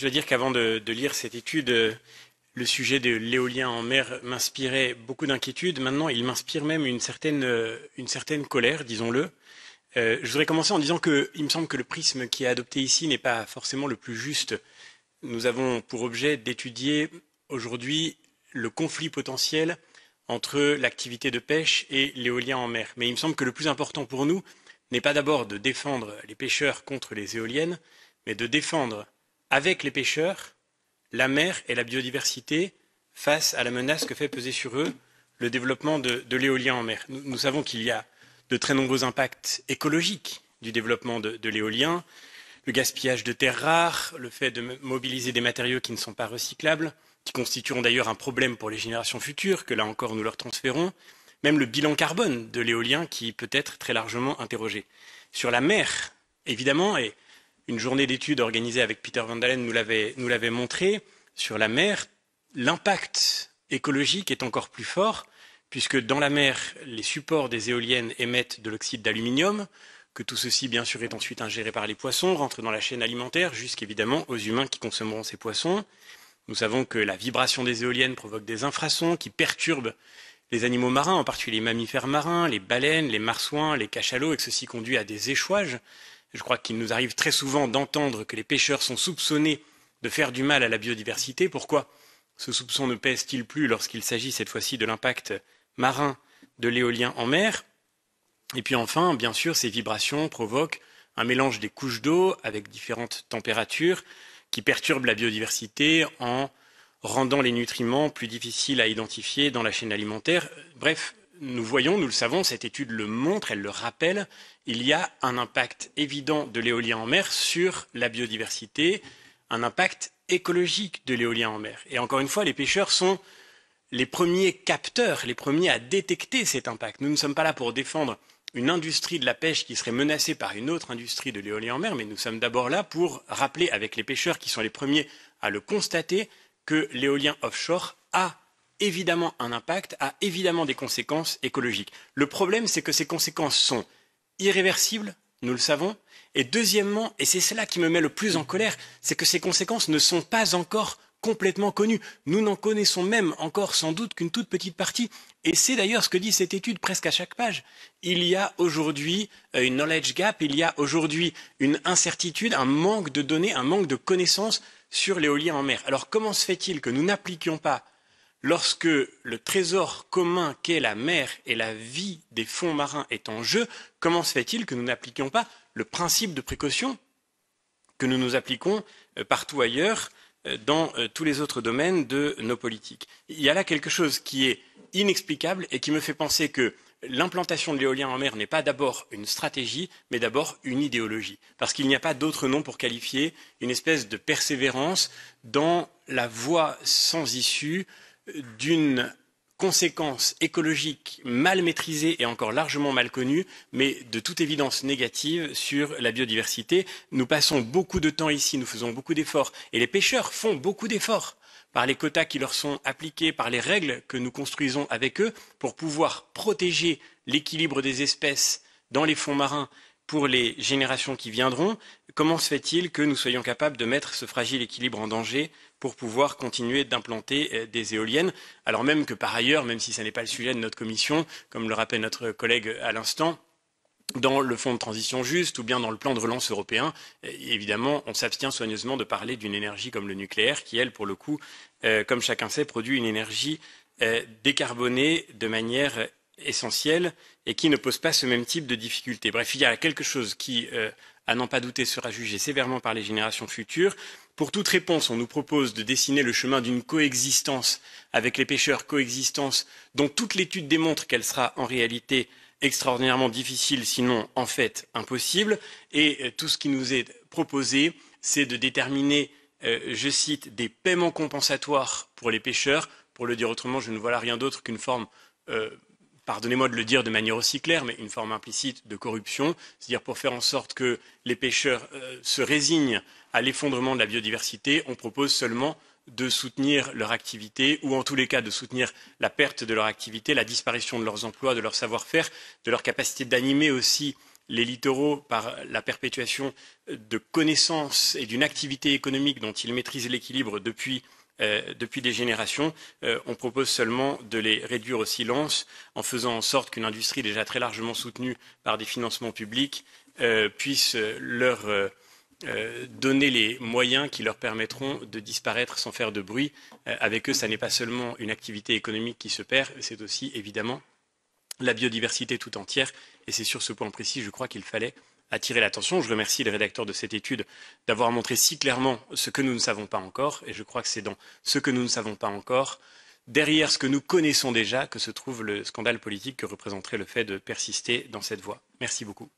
Je dois dire qu'avant de, lire cette étude, euh, le sujet de l'éolien en mer m'inspirait beaucoup d'inquiétude. Maintenant, il m'inspire même une certaine, euh, colère, disons-le. Euh, je voudrais commencer en disant qu'il me semble que le prisme qui est adopté ici n'est pas forcément le plus juste. Nous avons pour objet d'étudier aujourd'hui le conflit potentiel entre l'activité de pêche et l'éolien en mer. Mais il me semble que le plus important pour nous n'est pas d'abord de défendre les pêcheurs contre les éoliennes, mais de défendre avec les pêcheurs, la mer et la biodiversité face à la menace que fait peser sur eux le développement de, l'éolien en mer. Nous, savons qu'il y a de très nombreux impacts écologiques du développement de, de l'éolien, le gaspillage de terres rares, le fait de mobiliser des matériaux qui ne sont pas recyclables, qui constitueront d'ailleurs un problème pour les générations futures, que là encore nous leur transférons, même le bilan carbone de l'éolien qui peut être très largement interrogé. Sur la mer, évidemment, et une journée d'études organisée avec Peter Van Dalen nous l'avait, nous l'avait montré, sur la mer, l'impact écologique est encore plus fort, puisque dans la mer, les supports des éoliennes émettent de l'oxyde d'aluminium, que tout ceci, bien sûr, est ensuite ingéré par les poissons, rentre dans la chaîne alimentaire, jusqu'évidemment aux humains qui consommeront ces poissons. Nous savons que la vibration des éoliennes provoque des infrasons qui perturbent les animaux marins, en particulier les mammifères marins, les baleines, les marsouins, les cachalots, et que ceci conduit à des échouages je crois qu'il nous arrive très souvent d'entendre que les pêcheurs sont soupçonnés de faire du mal à la biodiversité. Pourquoi ce soupçon ne pèse-t-il plus lorsqu'il s'agit cette fois-ci de l'impact marin de l'éolien en mer Et puis enfin, bien sûr, ces vibrations provoquent un mélange des couches d'eau avec différentes températures qui perturbent la biodiversité en rendant les nutriments plus difficiles à identifier dans la chaîne alimentaire. Bref, nous voyons, nous le savons, cette étude le montre, elle le rappelle, il y a un impact évident de l'éolien en mer sur la biodiversité, un impact écologique de l'éolien en mer. Et encore une fois, les pêcheurs sont les premiers capteurs, les premiers à détecter cet impact. Nous ne sommes pas là pour défendre une industrie de la pêche qui serait menacée par une autre industrie de l'éolien en mer, mais nous sommes d'abord là pour rappeler avec les pêcheurs qui sont les premiers à le constater que l'éolien offshore a évidemment un impact, a évidemment des conséquences écologiques. Le problème, c'est que ces conséquences sont irréversibles, nous le savons, et deuxièmement, et c'est cela qui me met le plus en colère, c'est que ces conséquences ne sont pas encore complètement connues. Nous n'en connaissons même encore sans doute qu'une toute petite partie. Et c'est d'ailleurs ce que dit cette étude presque à chaque page. Il y a aujourd'hui euh, une knowledge gap, il y a aujourd'hui une incertitude, un manque de données, un manque de connaissances sur l'éolien en mer. Alors comment se fait-il que nous n'appliquions pas Lorsque le trésor commun qu'est la mer et la vie des fonds marins est en jeu, comment se fait-il que nous n'appliquions pas le principe de précaution que nous nous appliquons euh, partout ailleurs euh, dans euh, tous les autres domaines de nos politiques Il y a là quelque chose qui est inexplicable et qui me fait penser que l'implantation de l'éolien en mer n'est pas d'abord une stratégie, mais d'abord une idéologie. Parce qu'il n'y a pas d'autre nom pour qualifier une espèce de persévérance dans la voie sans issue d'une conséquence écologique mal maîtrisée et encore largement mal connue, mais de toute évidence négative sur la biodiversité. Nous passons beaucoup de temps ici, nous faisons beaucoup d'efforts, et les pêcheurs font beaucoup d'efforts par les quotas qui leur sont appliqués, par les règles que nous construisons avec eux pour pouvoir protéger l'équilibre des espèces dans les fonds marins pour les générations qui viendront, comment se fait-il que nous soyons capables de mettre ce fragile équilibre en danger pour pouvoir continuer d'implanter euh, des éoliennes, alors même que par ailleurs, même si ce n'est pas le sujet de notre commission, comme le rappelle notre collègue euh, à l'instant, dans le fonds de transition juste ou bien dans le plan de relance européen, euh, évidemment, on s'abstient soigneusement de parler d'une énergie comme le nucléaire, qui, elle, pour le coup, comme chacun sait, produit une énergie décarbonée de manière essentiel et qui ne pose pas ce même type de difficultés. Bref, il y a quelque chose qui, euh, à n'en pas douter, sera jugé sévèrement par les générations futures. Pour toute réponse, on nous propose de dessiner le chemin d'une coexistence avec les pêcheurs, coexistence dont toute l'étude démontre qu'elle sera en réalité extraordinairement difficile, sinon en fait impossible. Et euh, tout ce qui nous est proposé, c'est de déterminer, euh, je cite, des paiements compensatoires pour les pêcheurs. Pour le dire autrement, je ne vois là rien d'autre qu'une forme pardonnez-moi de le dire de manière aussi claire, mais une forme implicite de corruption, c'est-à-dire pour faire en sorte que les pêcheurs euh, se résignent à l'effondrement de la biodiversité, on propose seulement de soutenir leur activité, ou en tous les cas de soutenir la perte de leur activité, la disparition de leurs emplois, de leur savoir-faire, de leur capacité d'animer aussi les littoraux par la perpétuation de connaissances et d'une activité économique dont ils maîtrisent l'équilibre depuis euh, depuis des générations, euh, on propose seulement de les réduire au silence en faisant en sorte qu'une industrie déjà très largement soutenue par des financements publics euh, puisse leur donner les moyens qui leur permettront de disparaître sans faire de bruit. avec eux, ce n'est pas seulement une activité économique qui se perd, c'est aussi évidemment la biodiversité tout entière. Et c'est sur ce point précis, je crois qu'il fallait attirer l'attention. Je remercie les rédacteurs de cette étude d'avoir montré si clairement ce que nous ne savons pas encore, et je crois que c'est dans ce que nous ne savons pas encore, derrière ce que nous connaissons déjà, que se trouve le scandale politique que représenterait le fait de persister dans cette voie. Merci beaucoup.